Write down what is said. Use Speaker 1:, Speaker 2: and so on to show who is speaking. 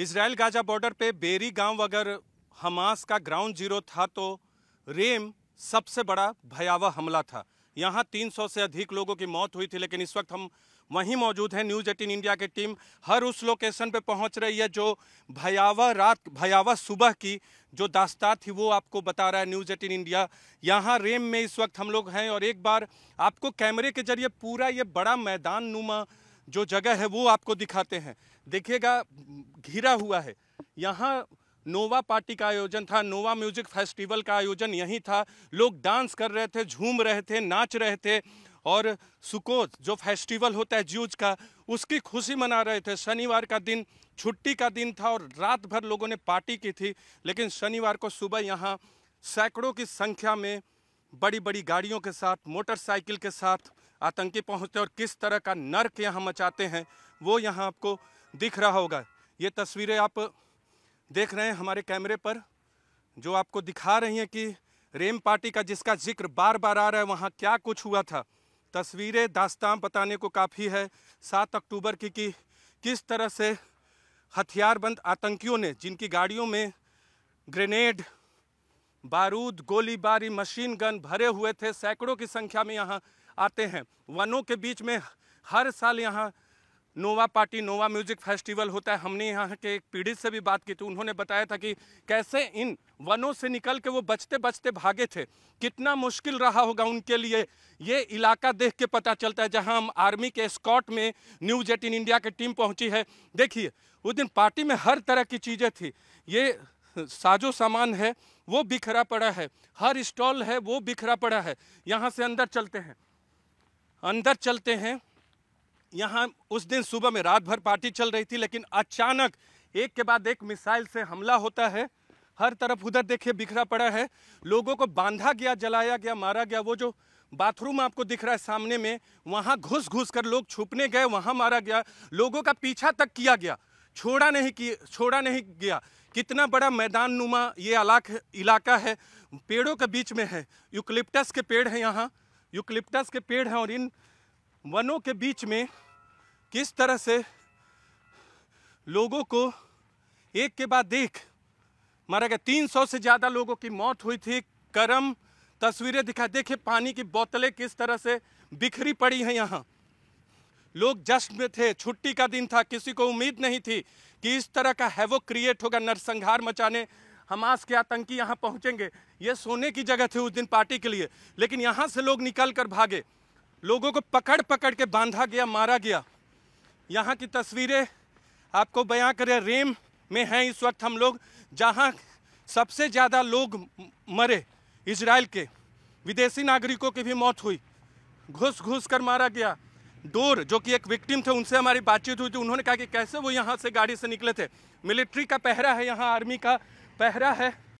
Speaker 1: Israel Gaza border पे Beeri गांव अगर हमास का ग्राउंड जीरो था तो रेम सबसे बड़ा भयावह हमला था यहाँ 300 से अधिक लोगों की मौत हुई थी लेकिन इस वक्त हम वहीं मौजूद हैं न्यूज एटीन इंडिया की टीम हर उस लोकेशन पे पहुंच रही है जो भयावह रात भयावह सुबह की जो दास्ता थी वो आपको बता रहा है न्यूज एटीन इंडिया यहाँ रेम में इस वक्त हम लोग हैं और एक बार आपको कैमरे के जरिए पूरा ये बड़ा मैदान नुमा जो जगह है वो आपको दिखाते हैं देखिएगा घिरा हुआ है यहाँ नोवा पार्टी का आयोजन था नोवा म्यूजिक फेस्टिवल का आयोजन यहीं था लोग डांस कर रहे थे झूम रहे थे नाच रहे थे और सुकोत जो फेस्टिवल होता है जूज का उसकी खुशी मना रहे थे शनिवार का दिन छुट्टी का दिन था और रात भर लोगों ने पार्टी की थी लेकिन शनिवार को सुबह यहाँ सैकड़ों की संख्या में बड़ी बड़ी गाड़ियों के साथ मोटरसाइकिल के साथ आतंकी पहुंचते और किस तरह का नर्क यहाँ मचाते हैं वो यहाँ आपको दिख रहा होगा ये तस्वीरें आप देख रहे हैं हमारे कैमरे पर जो आपको दिखा रही हैं कि रेम पार्टी का जिसका जिक्र बार बार आ रहा है वहाँ क्या कुछ हुआ था तस्वीरें दास्तान बताने को काफ़ी है सात अक्टूबर की कि किस तरह से हथियारबंद आतंकियों ने जिनकी गाड़ियों में ग्रेनेड बारूद गोलीबारी मशीन गन भरे हुए थे सैकड़ों की संख्या में यहाँ आते हैं वनों के बीच में हर साल यहाँ Nova party Nova music festival होता है हमने यहाँ के एक पीड़ित से भी बात की थी उन्होंने बताया था कि कैसे इन वनों से निकल के वो बचते बचते भागे थे कितना मुश्किल रहा होगा उनके लिए ये इलाका देख के पता चलता है जहाँ हम आर्मी के स्कॉट में न्यूज एटीन इंडिया की टीम पहुँची है देखिए उस दिन पार्टी में हर तरह की चीज़ें थी ये साजो सामान है वो बिखरा पड़ा है हर स्टॉल है वो बिखरा पड़ा है यहाँ से अंदर चलते हैं अंदर चलते हैं यहाँ उस दिन सुबह में रात भर पार्टी चल रही थी लेकिन अचानक एक के बाद एक मिसाइल से हमला होता है हर तरफ उधर देखिए बिखरा पड़ा है लोगों को बांधा गया जलाया गया मारा गया वो जो बाथरूम आपको दिख रहा है सामने में वहाँ घुस घुस कर लोग छुपने गए वहाँ मारा गया लोगों का पीछा तक किया गया छोड़ा नहीं कि छोड़ा नहीं गया कितना बड़ा मैदान नुमा ये इलाका है पेड़ों के बीच में है यूक्लिप्टस के पेड़ हैं यहाँ यूक्लिप्टस के पेड़ हैं और इन वनों के बीच में किस तरह से लोगों को एक के बाद एक मारा गया तीन से ज़्यादा लोगों की मौत हुई थी करम तस्वीरें दिखा देखिए पानी की बोतलें किस तरह से बिखरी पड़ी हैं यहाँ लोग जश्न में थे छुट्टी का दिन था किसी को उम्मीद नहीं थी कि इस तरह का हैवो क्रिएट होगा नरसंहार मचाने हमास के आतंकी यहाँ पहुँचेंगे ये सोने की जगह थी उस दिन पार्टी के लिए लेकिन यहाँ से लोग निकल कर भागे लोगों को पकड़ पकड़ के बांधा गया मारा गया यहाँ की तस्वीरें आपको बयां करें रेम में हैं इस वक्त हम लोग जहाँ सबसे ज़्यादा लोग मरे इसराइल के विदेशी नागरिकों की भी मौत हुई घुस घुस कर मारा गया डोर जो कि एक विक्टिम थे उनसे हमारी बातचीत हुई थी उन्होंने कहा कि कैसे वो यहाँ से गाड़ी से निकले थे मिलिट्री का पहरा है यहाँ आर्मी का पहरा है